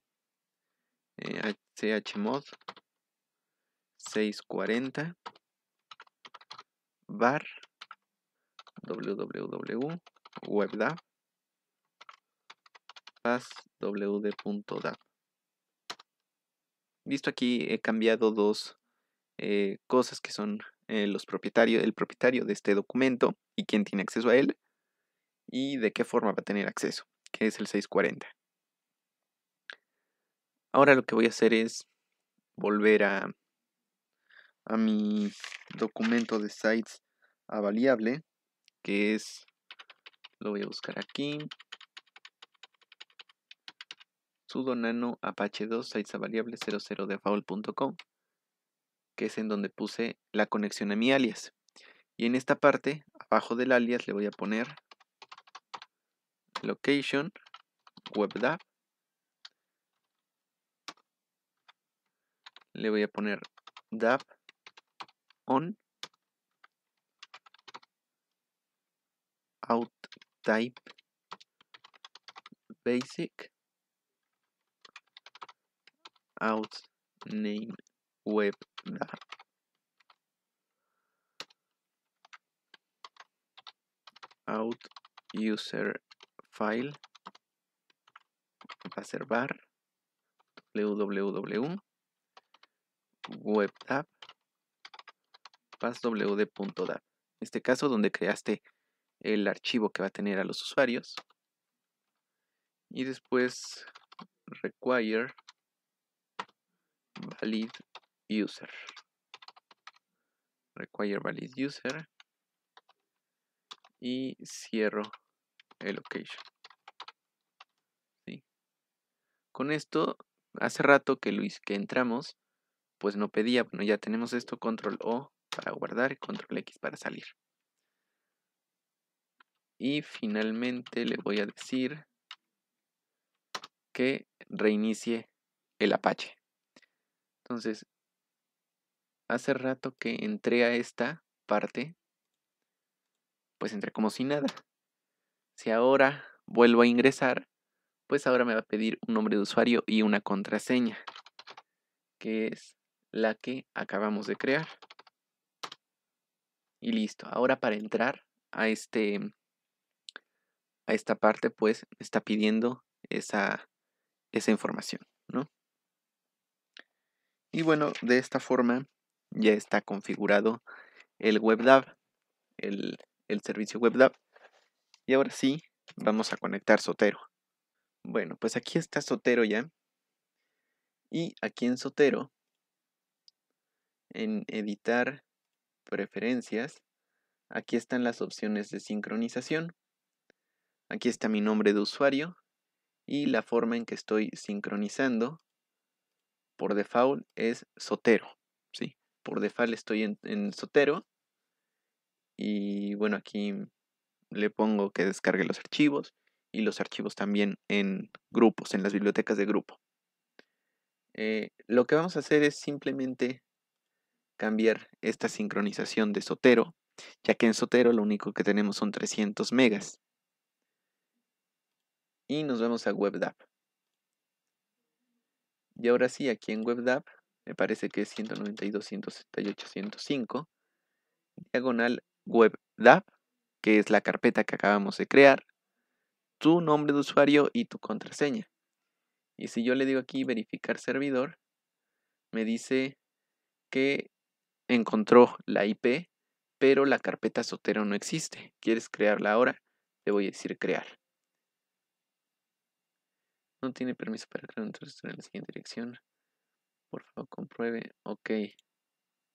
eh, chmod 640 bar www visto listo aquí he cambiado dos eh, cosas que son eh, los propietarios, el propietario de este documento y quién tiene acceso a él y de qué forma va a tener acceso, que es el 640. Ahora lo que voy a hacer es volver a, a mi documento de sites avaliable, que es, lo voy a buscar aquí, sudo nano apache 2 sites avaliable 00 default.com que es en donde puse la conexión a mi alias. Y en esta parte, abajo del alias, le voy a poner location webdap. Le voy a poner dab on out type basic out name web out user file va a ser bar www webapp en este caso donde creaste el archivo que va a tener a los usuarios y después require valid user require valid user y cierro el location con esto hace rato que Luis que entramos pues no pedía bueno ya tenemos esto control O para guardar y control X para salir y finalmente le voy a decir que reinicie el Apache entonces hace rato que entré a esta parte, pues entré como si nada. Si ahora vuelvo a ingresar, pues ahora me va a pedir un nombre de usuario y una contraseña, que es la que acabamos de crear. Y listo. Ahora para entrar a este a esta parte, pues está pidiendo esa, esa información, ¿no? Y bueno, de esta forma ya está configurado el WebDAV, el, el servicio WebDAV. Y ahora sí, vamos a conectar Sotero. Bueno, pues aquí está Sotero ya. Y aquí en Sotero, en editar preferencias, aquí están las opciones de sincronización. Aquí está mi nombre de usuario y la forma en que estoy sincronizando por default es Sotero por default estoy en, Sotero. Y bueno, aquí le pongo que descargue los archivos y los archivos también en grupos, en las bibliotecas de grupo. Eh, lo que vamos a hacer es simplemente cambiar esta sincronización de Sotero, ya que en Sotero lo único que tenemos son 300 megas. Y nos vamos a WebDAV. Y ahora sí, aquí en WebDAV me parece que es 192, diagonal diagonal que es la carpeta que acabamos de crear, tu nombre de usuario y tu contraseña. Y si yo le digo aquí verificar servidor, me dice que encontró la IP, pero la carpeta Sotero no existe. ¿Quieres crearla ahora? Le voy a decir crear. No tiene permiso para crear un en la siguiente dirección. Por favor, compruebe. Ok.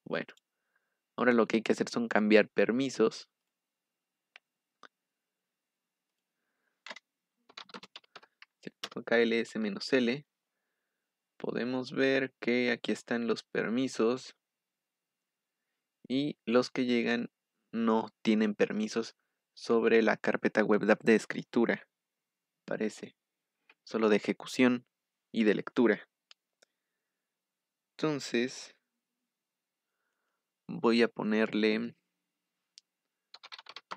Bueno. Ahora lo que hay que hacer son cambiar permisos. KLS-L. Podemos ver que aquí están los permisos. Y los que llegan no tienen permisos sobre la carpeta WebDAV de escritura. Parece. Solo de ejecución y de lectura. Entonces, voy a ponerle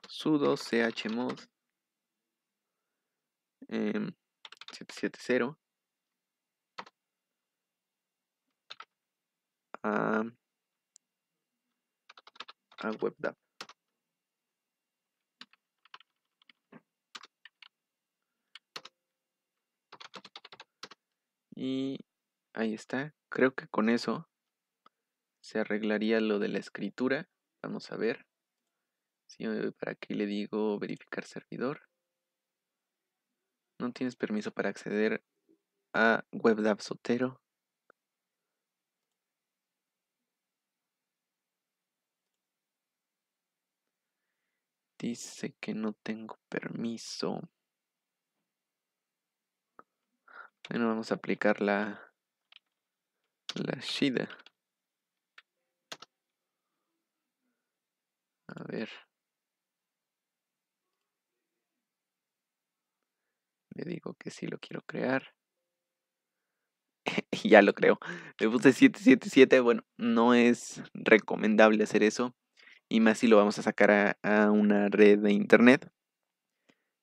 sudo chmod eh, 770 a, a webdap. Y Ahí está. Creo que con eso se arreglaría lo de la escritura. Vamos a ver. Si voy eh, para aquí le digo verificar servidor. No tienes permiso para acceder a WebLab Sotero. Dice que no tengo permiso. Bueno, vamos a aplicar la la Shida A ver. Le digo que sí lo quiero crear. ya lo creo. Le puse 777. Bueno, no es recomendable hacer eso. Y más si lo vamos a sacar a, una red de internet.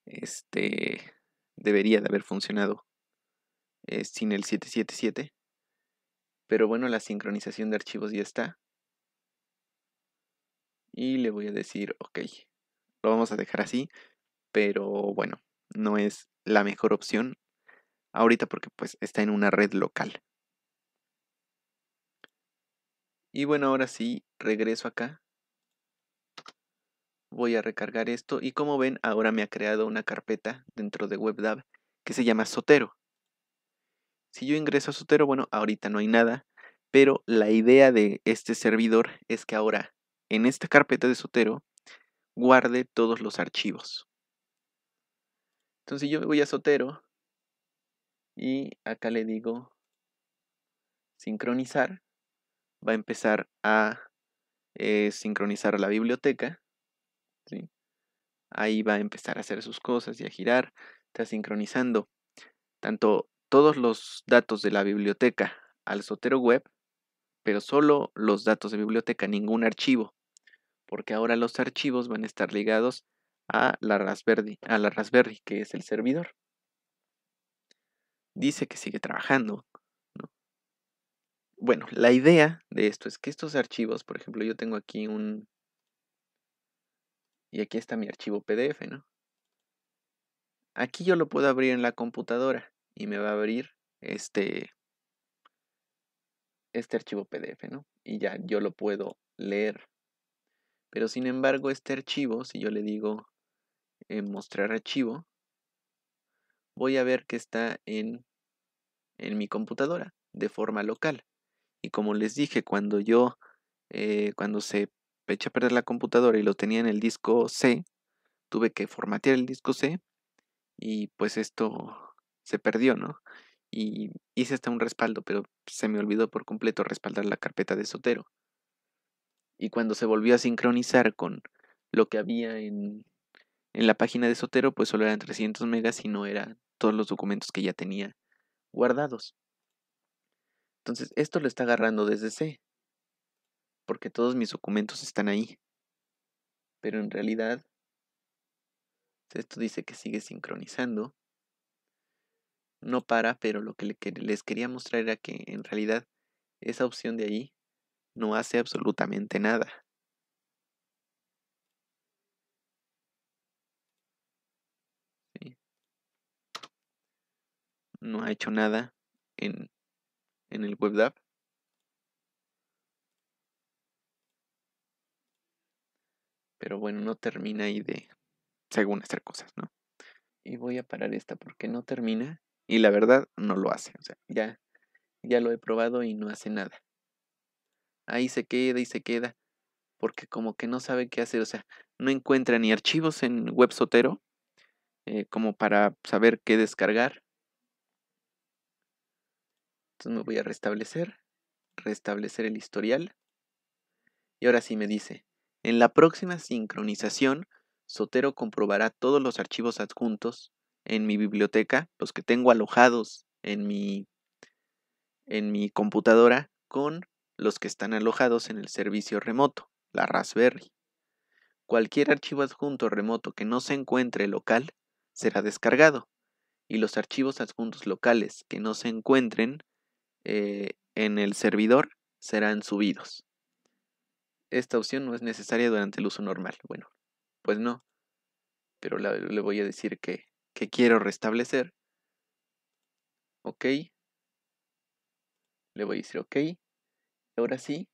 Este debería de haber funcionado eh, sin el 777. Pero bueno, la sincronización de archivos ya está. Y le voy a decir, ok, lo vamos a dejar así, pero bueno, no es la mejor opción ahorita porque pues está en una red local. Y bueno, ahora sí, regreso acá. Voy a recargar esto y como ven, ahora me ha creado una carpeta dentro de WebDAV que se llama Sotero. Si yo ingreso a Sotero, bueno, ahorita no hay nada, pero la idea de este servidor es que ahora en esta carpeta de Sotero guarde todos los archivos. Entonces yo voy a Sotero y acá le digo sincronizar. Va a empezar a eh, sincronizar la biblioteca. Ahí va a empezar a hacer sus cosas y a girar. Está sincronizando tanto todos los datos de la biblioteca al Sotero Web, pero solo los datos de biblioteca, ningún archivo, porque ahora los archivos van a estar ligados a la Raspberry, a la que es el servidor. Dice que sigue trabajando. Bueno, la idea de esto es que estos archivos, por ejemplo, yo tengo aquí un... Y aquí está mi archivo PDF, ¿no? Aquí yo lo puedo abrir en la computadora y me va a abrir este, este archivo PDF, ¿no? Y ya yo lo puedo leer. Pero sin embargo, este archivo, si yo le digo eh, mostrar archivo, voy a ver que está en, en mi computadora de forma local. Y como les dije, cuando yo, eh, cuando se eché a perder la computadora y lo tenía en el disco C, tuve que formatear el disco C y pues esto se perdió, ¿no? Y hice hasta un respaldo, pero se me olvidó por completo respaldar la carpeta de Sotero. Y cuando se volvió a sincronizar con lo que había en, la página de Sotero, pues solo eran 300 megas y no eran todos los documentos que ya tenía guardados. Entonces, esto lo está agarrando desde C, porque todos mis documentos están ahí. Pero en realidad, esto dice que sigue sincronizando no para, pero lo que les quería mostrar era que en realidad esa opción de ahí no hace absolutamente nada. No ha hecho nada en, en el web app. Pero bueno, no termina ahí de, según hacer cosas, ¿no? Y voy a parar esta porque no termina y la verdad, no lo hace. ya, ya lo he probado y no hace nada. Ahí se queda y se queda, porque como que no sabe qué hacer. O sea, no encuentra ni archivos en web Sotero. Eh, como para saber qué descargar. Entonces me voy a restablecer, restablecer el historial. Y ahora sí me dice, en la próxima sincronización, Sotero comprobará todos los archivos adjuntos en mi biblioteca, los que tengo alojados en mi, en mi computadora, con los que están alojados en el servicio remoto, la Raspberry. Cualquier archivo adjunto remoto que no se encuentre local será descargado y los archivos adjuntos locales que no se encuentren eh, en el servidor serán subidos. Esta opción no es necesaria durante el uso normal. Bueno, pues no, pero le voy a decir que que quiero restablecer. Ok. Le voy a decir ok. Ahora sí.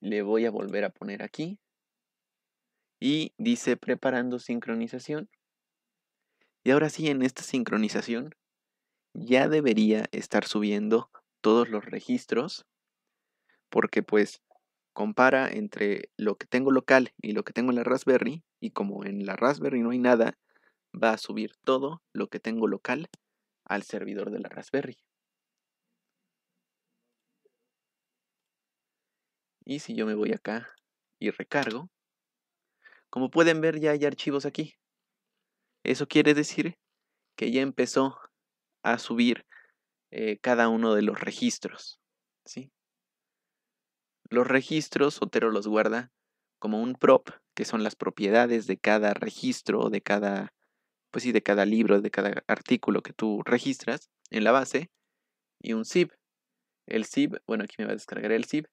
Le voy a volver a poner aquí. Y dice preparando sincronización. Y ahora sí, en esta sincronización ya debería estar subiendo todos los registros. Porque pues compara entre lo que tengo local y lo que tengo en la Raspberry. Y como en la Raspberry no hay nada, va a subir todo lo que tengo local al servidor de la Raspberry. Y si yo me voy acá y recargo, como pueden ver ya hay archivos aquí. Eso quiere decir que ya empezó a subir eh, cada uno de los registros. Los registros Otero los guarda como un prop, que son las propiedades de cada registro de cada pues sí, de cada libro, de cada artículo que tú registras en la base y un zip. El zip, bueno, aquí me va a descargar el zip,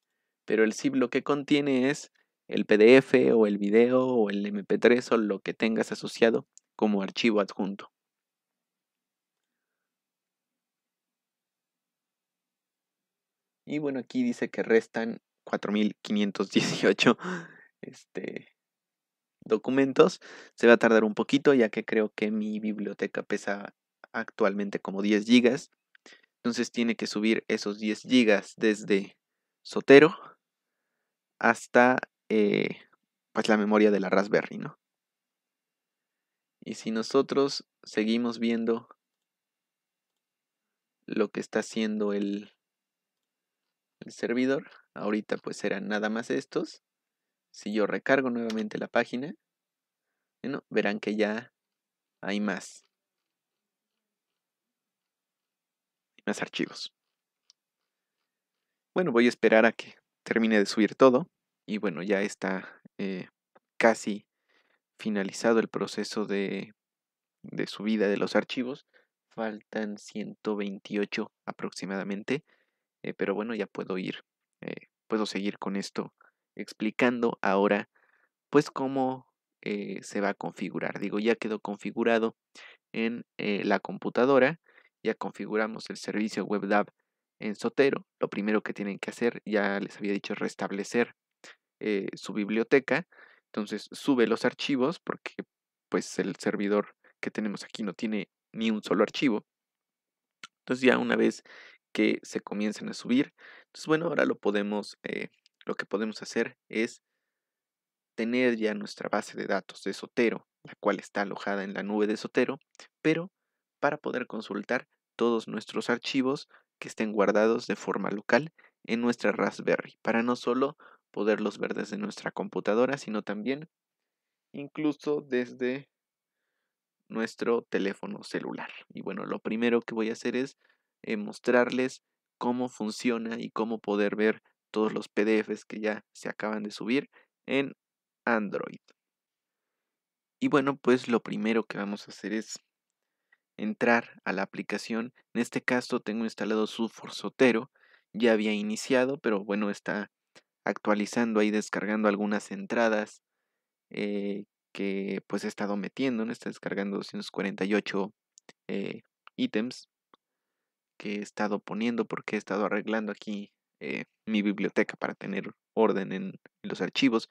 pero el zip lo que contiene es el PDF o el video o el MP3 o lo que tengas asociado como archivo adjunto. Y bueno, aquí dice que restan 4518 este, documentos. Se va a tardar un poquito ya que creo que mi biblioteca pesa actualmente como 10 gigas. Entonces tiene que subir esos 10 gigas desde Sotero hasta eh, pues, la memoria de la Raspberry, ¿no? Y si nosotros seguimos viendo lo que está haciendo el, el servidor, ahorita pues serán nada más estos. Si yo recargo nuevamente la página, bueno, verán que ya hay más. más archivos. Bueno, voy a esperar a que termine de subir todo. Y bueno, ya está eh, casi finalizado el proceso de, subida de los archivos. Faltan 128 aproximadamente. Eh, pero bueno, ya puedo ir, eh, puedo seguir con esto explicando ahora pues cómo eh, se va a configurar. Digo, ya quedó configurado en eh, la computadora, ya configuramos el servicio WebDAV en Sotero. Lo primero que tienen que hacer, ya les había dicho, restablecer eh, su biblioteca. Entonces sube los archivos porque pues el servidor que tenemos aquí no tiene ni un solo archivo. Entonces ya una vez que se comiencen a subir, entonces pues, bueno, ahora lo podemos lo que podemos hacer es tener ya nuestra base de datos de Sotero, la cual está alojada en la nube de Sotero, pero para poder consultar todos nuestros archivos que estén guardados de forma local en nuestra Raspberry, para no solo poderlos ver desde nuestra computadora, sino también incluso desde nuestro teléfono celular. Y bueno, lo primero que voy a hacer es eh, mostrarles cómo funciona y cómo poder ver todos los PDFs que ya se acaban de subir en Android. Y bueno, pues lo primero que vamos a hacer es entrar a la aplicación. En este caso tengo instalado su Sotero. Ya había iniciado, pero bueno, está actualizando ahí, descargando algunas entradas eh, que pues he estado metiendo. ¿no? Está descargando 248 eh, ítems que he estado poniendo porque he estado arreglando aquí eh, mi biblioteca para tener orden en, los archivos,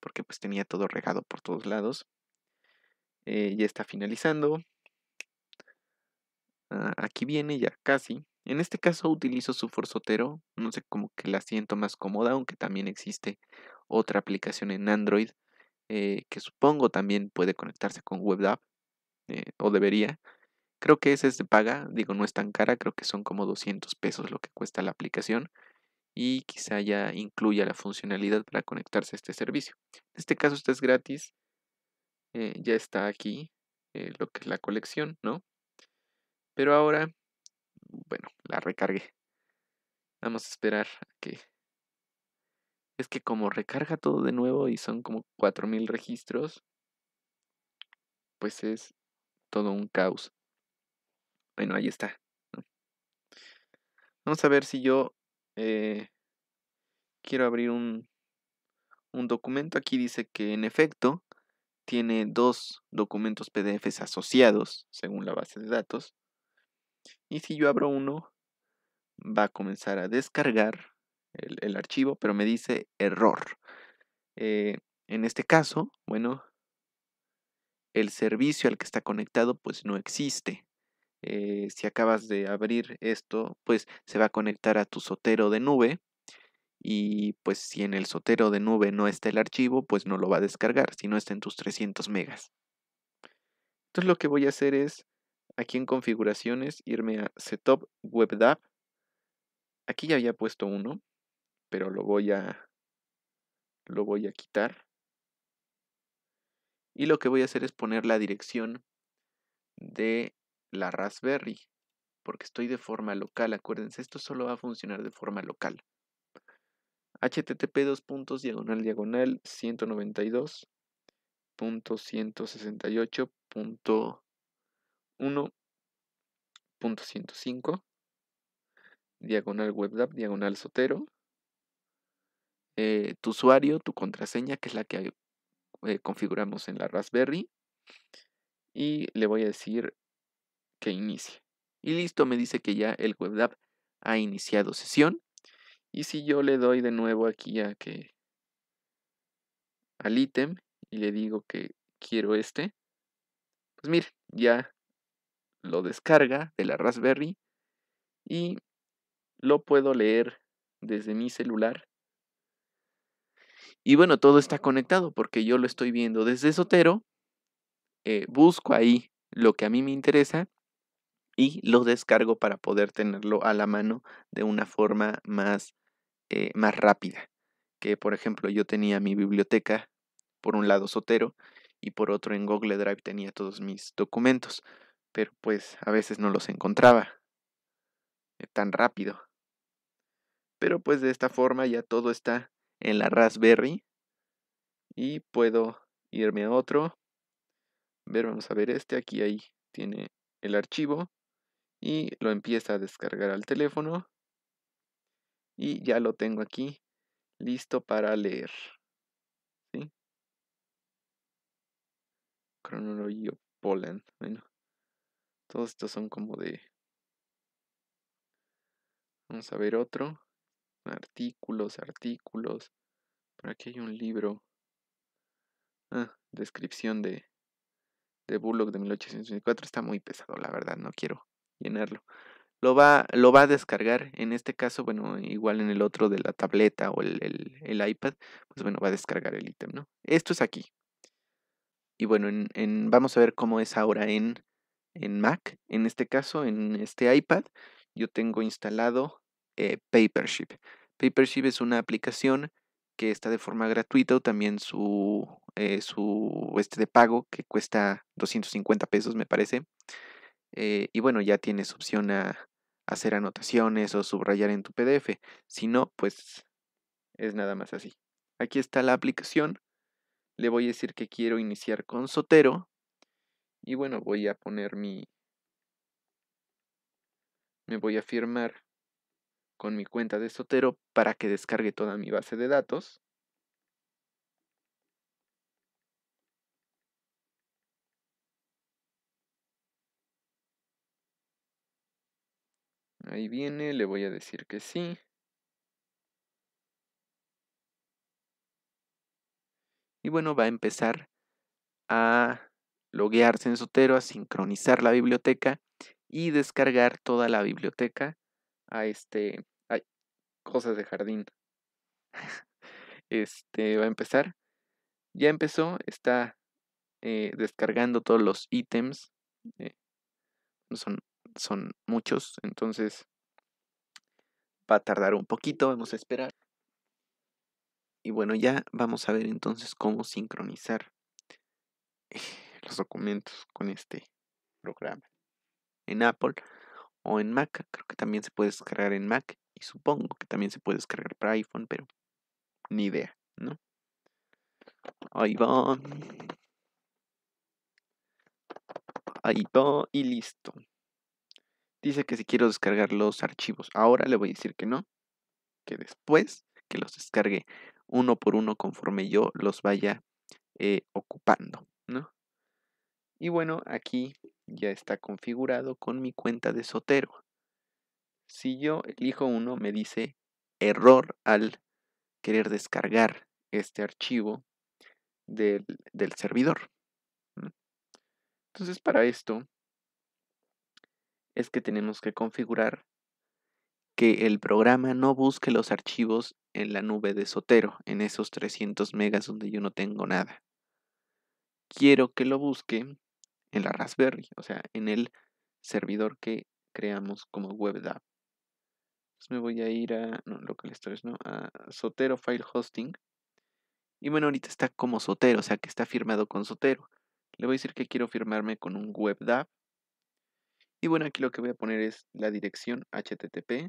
porque pues tenía todo regado por todos lados. Eh, ya está finalizando. Ah, aquí viene ya casi. En este caso utilizo su forzotero, no sé, como que la siento más cómoda, aunque también existe otra aplicación en Android eh, que supongo también puede conectarse con WebDAV, o debería. Creo que ese es de paga, digo, no es tan cara, creo que son como 200 pesos lo que cuesta la aplicación y quizá ya incluya la funcionalidad para conectarse a este servicio. En este caso, este es gratis. Eh, ya está aquí eh, lo que es la colección, ¿no? Pero ahora, bueno, la recargué. Vamos a esperar que... Es que como recarga todo de nuevo y son como 4.000 registros, pues es todo un caos. Bueno, ahí está. Vamos a ver si yo eh, quiero abrir un, documento. Aquí dice que en efecto tiene dos documentos PDF asociados según la base de datos. Y si yo abro uno, va a comenzar a descargar el, archivo, pero me dice error. Eh, en este caso, bueno, el servicio al que está conectado pues no existe. Eh, si acabas de abrir esto, pues se va a conectar a tu sotero de nube. Y pues si en el sotero de nube no está el archivo, pues no lo va a descargar, si no está en tus 300 megas. Entonces lo que voy a hacer es, aquí en configuraciones, irme a Setup Web Aquí ya había puesto uno, pero lo voy a, lo voy a quitar. Y lo que voy a hacer es poner la dirección de la Raspberry, porque estoy de forma local. Acuérdense, esto solo va a funcionar de forma local. http 2 puntos diagonal diagonal 192.168.1.105 diagonal webdap diagonal sotero eh, tu usuario, tu contraseña, que es la que eh, configuramos en la Raspberry. Y le voy a decir que inicie. Y listo, me dice que ya el web app ha iniciado sesión. Y si yo le doy de nuevo aquí a que al ítem y le digo que quiero este, pues mire, ya lo descarga de la Raspberry y lo puedo leer desde mi celular. Y bueno, todo está conectado porque yo lo estoy viendo desde Sotero. Eh, busco ahí lo que a mí me interesa y lo descargo para poder tenerlo a la mano de una forma más, eh, más rápida. Que por ejemplo yo tenía mi biblioteca por un lado Sotero y por otro en Google Drive tenía todos mis documentos, pero pues a veces no los encontraba eh, tan rápido. Pero pues de esta forma ya todo está en la Raspberry y puedo irme a otro. Ver, vamos a ver este, aquí ahí tiene el archivo y lo empieza a descargar al teléfono y ya lo tengo aquí listo para leer. ¿Sí? Cronología Poland. Bueno, todos estos son como de... Vamos a ver otro. Artículos, artículos. Por aquí hay un libro. Ah, descripción de, de Bullock de 1864 Está muy pesado, la verdad. No quiero llenarlo. Lo va, lo va a descargar, en este caso, bueno, igual en el otro de la tableta o el, iPad, pues bueno, va a descargar el ítem, ¿no? Esto es aquí. Y bueno, en, vamos a ver cómo es ahora en, en Mac, en este caso, en este iPad, yo tengo instalado eh, PaperShip. PaperShip es una aplicación que está de forma gratuita o también su, eh, su este de pago que cuesta 250 pesos, me parece. Eh, y bueno, ya tienes opción a, a hacer anotaciones o subrayar en tu PDF. Si no, pues es nada más así. Aquí está la aplicación. Le voy a decir que quiero iniciar con Sotero. Y bueno, voy a poner mi... Me voy a firmar con mi cuenta de Sotero para que descargue toda mi base de datos. Ahí viene, le voy a decir que sí. Y bueno, va a empezar a loguearse en Sotero, a sincronizar la biblioteca y descargar toda la biblioteca a este... Ay, cosas de jardín. este, va a empezar. Ya empezó, está eh, descargando todos los ítems. No eh, son son muchos, entonces va a tardar un poquito, vamos a esperar. Y bueno, ya vamos a ver entonces cómo sincronizar eh, los documentos con este programa en Apple o en Mac. Creo que también se puede descargar en Mac y supongo que también se puede descargar para iPhone, pero ni idea, ¿no? Ahí va. Ahí va y listo. Dice que si quiero descargar los archivos. Ahora le voy a decir que no. Que después que los descargue uno por uno conforme yo los vaya eh, ocupando. ¿no? Y bueno, aquí ya está configurado con mi cuenta de Sotero. Si yo elijo uno, me dice error al querer descargar este archivo del, del servidor. Entonces, para esto, es que tenemos que configurar que el programa no busque los archivos en la nube de Sotero, en esos 300 megas donde yo no tengo nada. Quiero que lo busque en la Raspberry, o sea, en el servidor que creamos como WebDAV. me voy a ir a no, local storage, no, a Sotero File Hosting. Y bueno, ahorita está como Sotero, o sea, que está firmado con Sotero. Le voy a decir que quiero firmarme con un WebDAV y bueno, aquí lo que voy a poner es la dirección http,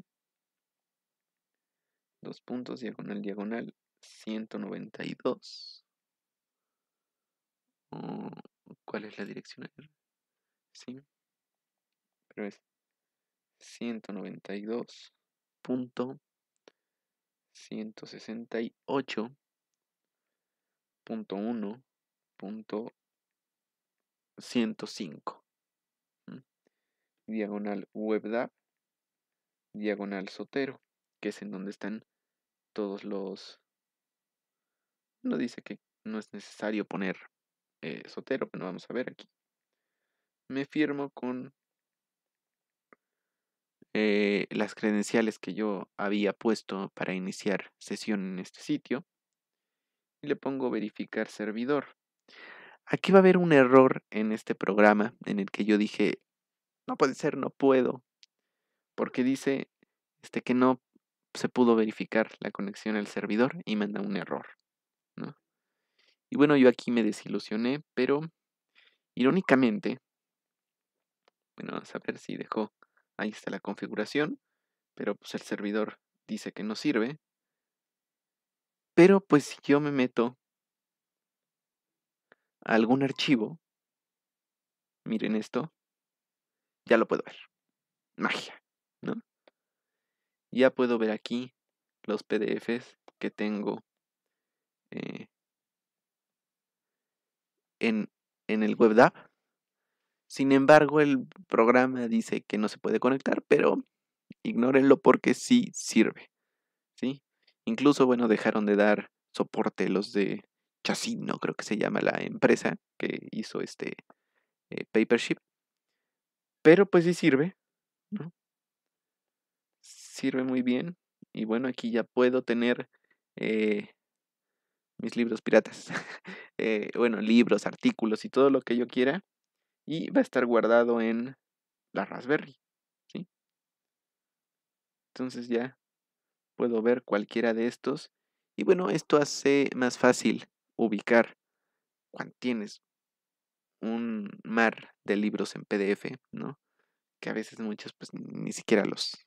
dos puntos, diagonal, diagonal, 192. ¿Cuál es la dirección? Sí, pero es 192. Punto punto 105 diagonal webdap, diagonal sotero, que es en donde están todos los... No dice que no es necesario poner eh, sotero, pero vamos a ver aquí. Me firmo con eh, las credenciales que yo había puesto para iniciar sesión en este sitio y le pongo verificar servidor. Aquí va a haber un error en este programa en el que yo dije no puede ser, no puedo, porque dice este, que no se pudo verificar la conexión al servidor y manda un error. Y bueno, yo aquí me desilusioné, pero irónicamente, bueno, vamos a ver si dejó, ahí está la configuración, pero pues el servidor dice que no sirve. Pero pues si yo me meto a algún archivo, miren esto, ya lo puedo ver. Magia, ¿no? Ya puedo ver aquí los PDFs que tengo eh, en, en el WebDAV. Sin embargo, el programa dice que no se puede conectar, pero ignórenlo porque sí sirve. ¿sí? Incluso, bueno, dejaron de dar soporte los de Chasino, creo que se llama la empresa que hizo este eh, PaperShip pero pues sí sirve, Sirve muy bien. Y bueno, aquí ya puedo tener eh, mis libros piratas. Eh, bueno, libros, artículos y todo lo que yo quiera. Y va a estar guardado en la Raspberry. ¿sí? Entonces ya puedo ver cualquiera de estos. Y bueno, esto hace más fácil ubicar cuando tienes un mar de libros en PDF, ¿no? Que a veces muchos pues ni siquiera los,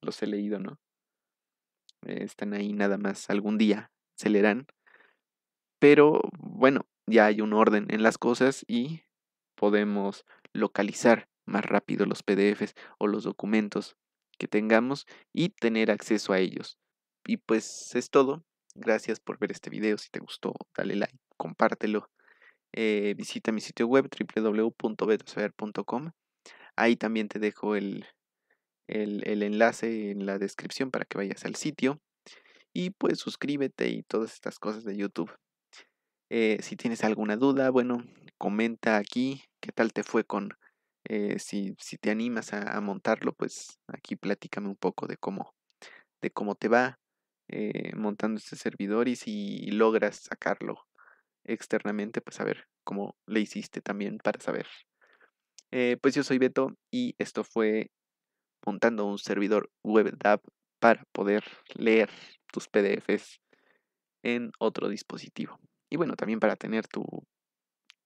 los he leído, ¿no? están ahí nada más, algún día se leerán. Pero bueno, ya hay un orden en las cosas y podemos localizar más rápido los PDFs o los documentos que tengamos y tener acceso a ellos. Y pues es todo. Gracias por ver este video. Si te gustó, dale like, compártelo eh, visita mi sitio web www.betosaber.com. Ahí también te dejo el, enlace en la descripción para que vayas al sitio. Y pues suscríbete y todas estas cosas de YouTube. Eh, si tienes alguna duda, bueno, comenta aquí qué tal te fue con, eh, si, si, te animas a, montarlo, pues aquí platícame un poco de cómo, de cómo te va montando este servidor y si logras sacarlo externamente, pues a ver cómo le hiciste también para saber. Eh, pues yo soy Beto y esto fue montando un servidor web para poder leer tus PDFs en otro dispositivo. Y bueno, también para tener tu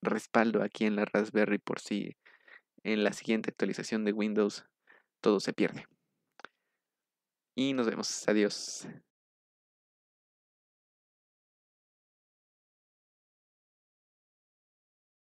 respaldo aquí en la Raspberry por si en la siguiente actualización de Windows todo se pierde. Y nos vemos. Adiós.